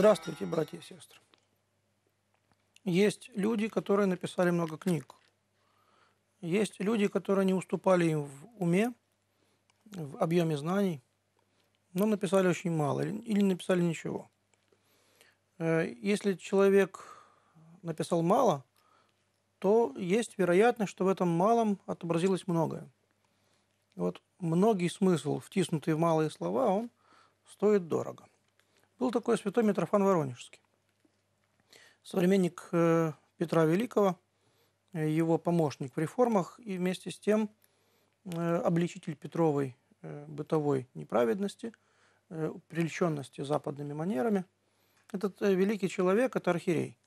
Здравствуйте, братья и сестры. Есть люди, которые написали много книг. Есть люди, которые не уступали им в уме, в объеме знаний, но написали очень мало или написали ничего. Э, если человек написал мало, то есть вероятность, что в этом малом отобразилось многое. Вот многий смысл, втиснутый в малые слова, он стоит дорого. Был такой святой Митрофан Воронежский, современник э, Петра Великого, э, его помощник в реформах и вместе с тем э, обличитель Петровой бытовой неправедности, прельщенности западными манерами. Этот великий человек, это архирей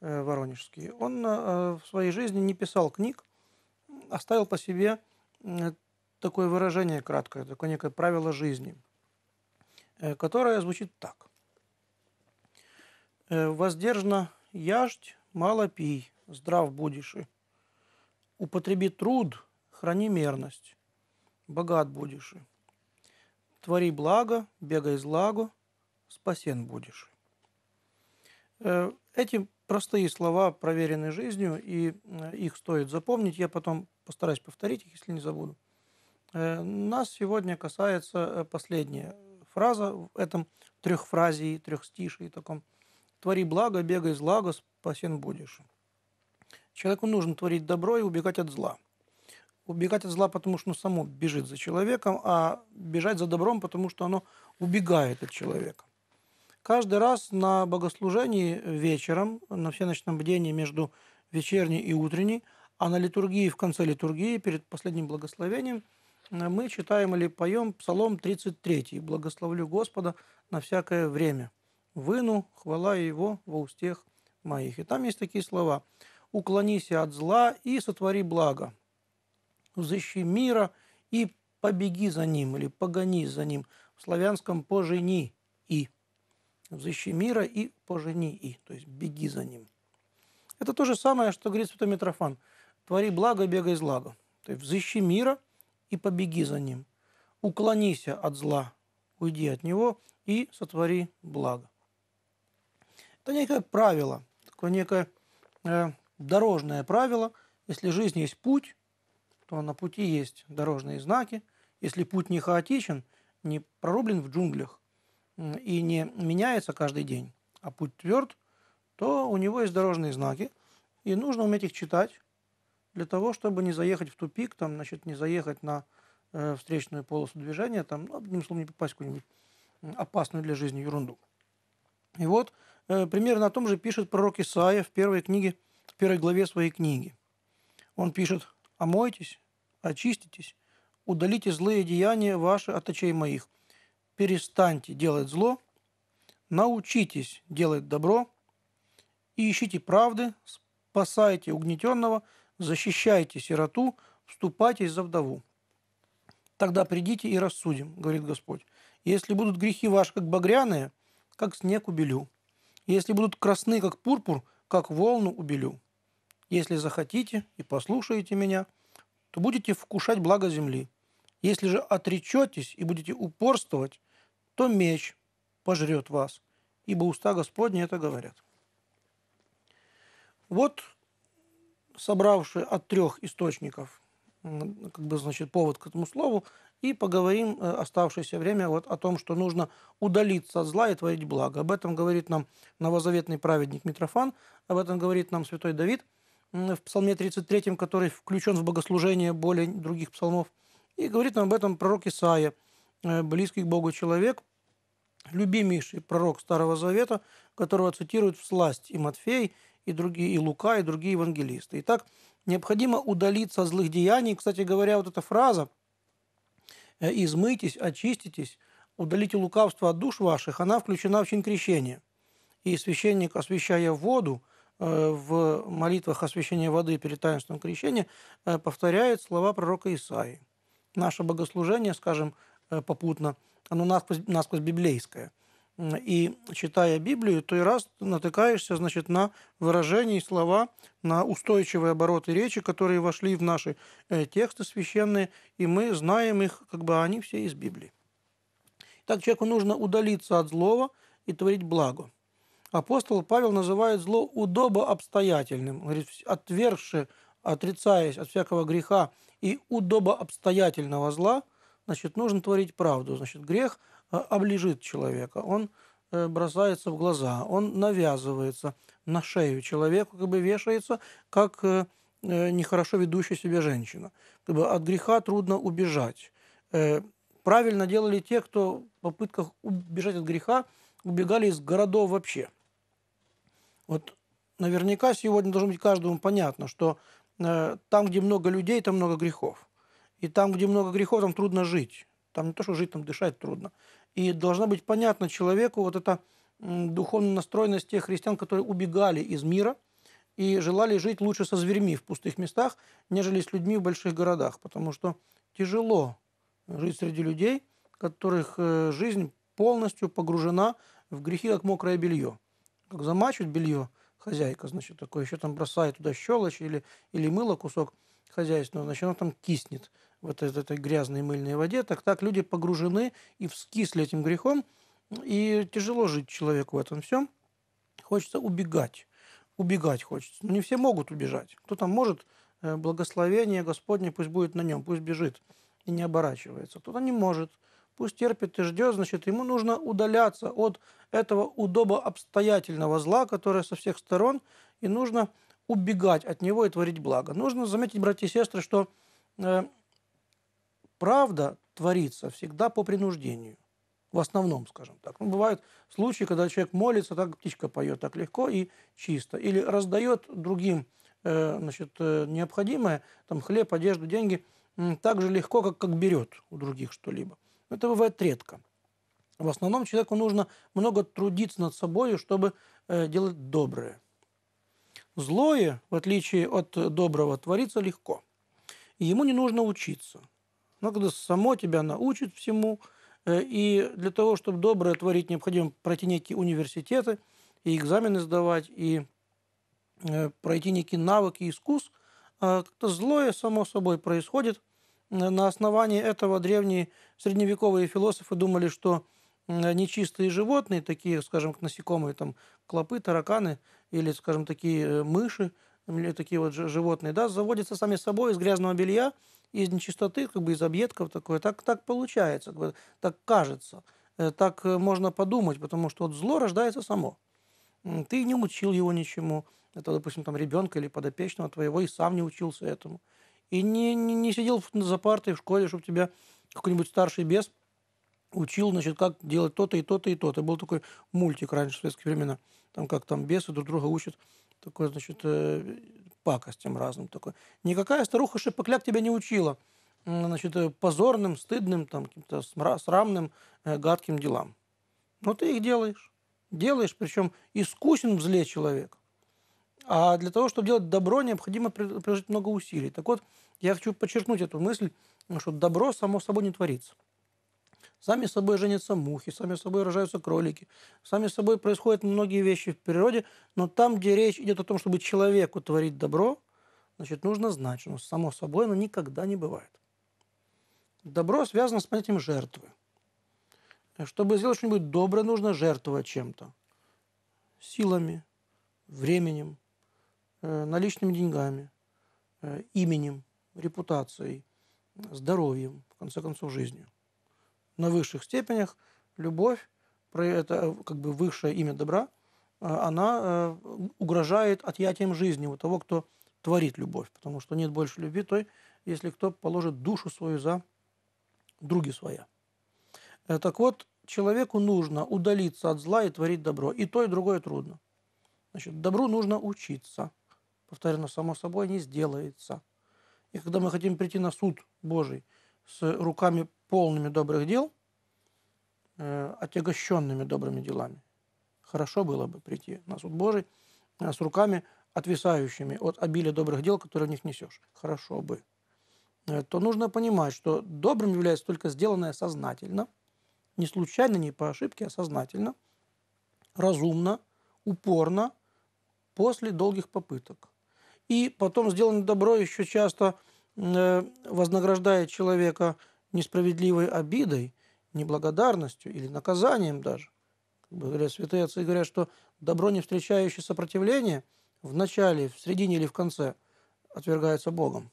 воронежский, он в своей жизни не писал книг, оставил по себе такое выражение краткое, такое некое правило жизни – Э, которая звучит так. «Э, «Воздержно яждь, мало пий, здрав будеши. Употреби труд, храни мерность, богат будеши. Твори благо, бегай злаго, спасен будешь. Э, эти простые слова проверены жизнью, и их стоит запомнить. Я потом постараюсь повторить их, если не забуду. Нас сегодня касается последнее фраза в этом трехфразии, трехстишии таком. «Твори благо, бегай зла, спасен будешь». Человеку нужно творить добро и убегать от зла. Убегать от зла, потому что оно само бежит за человеком, а бежать за добром, потому что оно убегает от человека. Каждый раз на богослужении вечером, на всеночном бдении между вечерней и утренней, а на литургии в конце литургии перед последним благословением – а мы читаем или поем Псалом 33. «Благословлю Господа на всякое время. Выну хвала Его во устех моих». И там есть такие слова. «Уклонись от зла и сотвори благо. Взыщи мира и побеги за ним» или «погони за ним». В славянском «пожени и». «Взыщи мира и пожени и», то есть «беги за ним». Это то же самое, что говорит Святой Митрофан. «Твори благо, бегай злаго». То есть «взыщи мира» – и побеги за ним. Уклонися от зла, уйди от него и сотвори благо. Это некое правило, такое некое э, дорожное правило. Если жизнь есть путь, то на пути есть дорожные знаки. Если путь не хаотичен, не прорублен в джунглях и не меняется каждый день, а путь тверд, то у него есть дорожные знаки, и нужно уметь их читать, для того, чтобы не заехать в тупик, там, значит, не заехать на э, встречную полосу движения, там, ну, одним словом, не попасть в какую-нибудь опасную для жизни ерунду. И вот э, примерно о том же пишет пророк Исаия в первой книге, в первой главе своей книги. Он пишет «Омойтесь, очиститесь, удалите злые деяния ваши от очей моих, перестаньте делать зло, научитесь делать добро и ищите правды, спасайте угнетенного – защищайте сироту, вступайтесь за вдову. Тогда придите и рассудим, говорит Господь. Если будут грехи ваши, как багряные, как снег убелю. Если будут красны, как пурпур, как волну убелю. Если захотите и послушаете меня, то будете вкушать благо земли. Если же отречетесь и будете упорствовать, то меч пожрет вас, ибо уста Господни это говорят. Вот собравши от трех источников как бы, значит, повод к этому слову, и поговорим э, оставшееся время вот о том, что нужно удалиться от зла и творить благо. Об этом говорит нам новозаветный праведник Митрофан, об этом говорит нам святой Давид в псалме 33, который включен в богослужение более других псалмов. И говорит нам об этом пророк Исаия, э, близкий к Богу человек, любимейший пророк Старого Завета, которого цитируют в сласть и Матфей, и другие, и Лука, и другие евангелисты. Итак, необходимо удалиться от злых деяний. Кстати говоря, вот эта фраза э, «измытесь, очиститесь», «удалите лукавство от душ ваших», она включена в чин крещения. И священник, освящая воду, э, в молитвах освящения воды перед таинством крещения э, повторяет слова пророка Исаии. Наше богослужение, скажем попутно, оно насквозь, насквозь библейское – и читая Библию, то и раз натыкаешься, значит, на выражения и слова, на устойчивые обороты речи, которые вошли в наши э, тексты священные, и мы знаем их, как бы они все из Библии. Так человеку нужно удалиться от злого и творить благо. Апостол Павел называет зло удобо обстоятельным. говорит, отвергши, отрицаясь от всякого греха и удобо обстоятельного зла, значит, нужно творить правду. Значит, грех – а, облежит человека, он э, бросается в глаза, он навязывается на шею человеку, как бы вешается, как э, э, нехорошо ведущая себя женщина. Как бы от греха трудно убежать. Правильно делали те, кто в попытках убежать от греха убегали из городов вообще. Вот наверняка сегодня должно быть каждому понятно, что там, где много людей, там много грехов. И там, где много грехов, там трудно жить. Там не то, что жить, там дышать трудно. И должна быть понятна человеку вот эта духовная настроенность тех христиан, которые убегали из мира и желали жить лучше со зверьми в пустых местах, нежели с людьми в больших городах. Потому что тяжело жить среди людей, которых э, жизнь полностью погружена в грехи, как мокрое белье. Как замачивает белье хозяйка, значит, такое еще там бросает туда щелочь или, или мыло кусок хозяйственного, значит, оно там киснет вот этой, этой грязной мыльной воде, так так люди погружены и вскисли этим грехом, и тяжело жить человеку в этом всем. Хочется убегать, убегать хочется. Но ну, не все могут убежать. Кто там может, э, благословение Господне пусть будет на нем, пусть бежит и не оборачивается. Кто-то не может, пусть терпит и ждет, значит, ему нужно удаляться от этого удоба обстоятельного зла, которое со всех сторон, и нужно убегать от него и творить благо. Нужно заметить, братья и сестры, что э, правда творится всегда по принуждению. В основном, скажем так. Ну, бывают случаи, когда человек молится, так птичка поет так легко и чисто. Или раздает другим э, значит, э, необходимое, там, хлеб, одежду, деньги, так же легко, как, как берет у других что-либо. Это бывает редко. В основном человеку нужно много трудиться над собой, чтобы э, делать доброе. Злое, в отличие от доброго, творится легко. ему не нужно учиться. Но ну, когда само тебя научит всему. Э, и для того, чтобы доброе творить, необходимо пройти некие университеты, и экзамены сдавать, и э, пройти некие навыки, искус. Э, как-то злое само собой происходит. На основании этого древние средневековые философы думали, что нечистые животные, такие, скажем, насекомые, там, клопы, тараканы или, скажем, такие мыши, или такие вот животные, да, заводятся сами собой из грязного белья, из нечистоты, как бы из объедков такое. Так, так получается, так кажется, э, так э, можно подумать, потому что вот зло рождается само. Ты не учил его ничему. Это, допустим, там ребенка или подопечного твоего, и сам не учился этому. И не, не, не сидел за партой в школе, чтобы тебя какой-нибудь старший бес учил, значит, как делать то-то и то-то и то-то. Был такой мультик раньше в советские времена, там как там бесы друг друга учат такой, значит, э, пакостям разным такой. Никакая старуха Шипокляк тебя не учила значит, э, позорным, стыдным, там, каким-то срамным, э, гадким делам. Но ну, ты их делаешь. Делаешь, причем искусен в зле человек. А для того, чтобы делать добро, необходимо приложить много усилий. Так вот, я хочу подчеркнуть эту мысль, что добро само собой не творится. Сами собой женятся мухи, сами собой рожаются кролики, сами собой происходят многие вещи в природе, но там, где речь идет о том, чтобы человеку творить добро, значит, нужно знать, что само собой оно никогда не бывает. Добро связано с понятием жертвы. Чтобы сделать что-нибудь доброе, нужно жертвовать чем-то. Силами, временем, э, наличными деньгами, э, именем, репутацией, здоровьем, в конце концов, жизнью на высших степенях любовь, это как бы высшее имя добра, э, она э, угрожает отъятием жизни у того, кто творит любовь, потому что нет больше любви той, если кто положит душу свою за други своя. Э, так вот, человеку нужно удалиться от зла и творить добро. И то, и другое трудно. Значит, добру нужно учиться. Повторено, само собой не сделается. И когда мы хотим прийти на суд Божий с руками полными добрых дел, э, отягощенными добрыми делами. Хорошо было бы прийти на суд Божий э, с руками, отвисающими от обилия добрых дел, которые в них несешь. Хорошо бы. Э, то нужно понимать, что добрым является только сделанное сознательно, не случайно, не по ошибке, а сознательно, разумно, упорно, после долгих попыток. И потом сделанное добро еще часто э, вознаграждает человека – несправедливой обидой, неблагодарностью или наказанием даже. Как бы говорят, святые отцы говорят, что добро, не встречающее сопротивление, в начале, в середине или в конце отвергается Богом.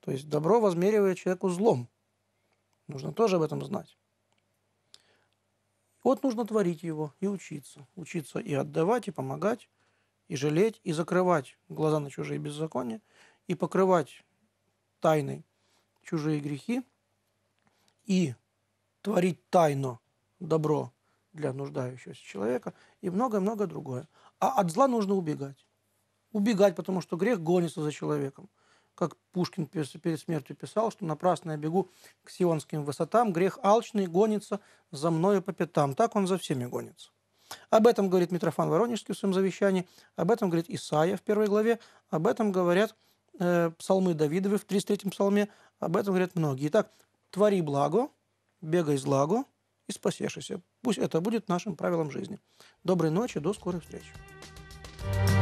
То есть добро возмеривает человеку злом. Нужно тоже об этом знать. Вот нужно творить его и учиться. Учиться и отдавать, и помогать, и жалеть, и закрывать глаза на чужие беззакония, и покрывать тайной чужие грехи – и творить тайно добро для нуждающегося человека и многое-многое другое. А от зла нужно убегать. Убегать, потому что грех гонится за человеком. Как Пушкин перед смертью писал, что напрасно я бегу к сионским высотам, грех алчный гонится за мною по пятам. Так он за всеми гонится. Об этом говорит Митрофан Воронежский в своем завещании, об этом говорит Исаия в первой главе, об этом говорят э, псалмы Давидовы в 33-м псалме, об этом говорят многие. Итак, твори благо, бегай с благо и спасешься. Пусть это будет нашим правилом жизни. Доброй ночи, до скорой встречи. thank you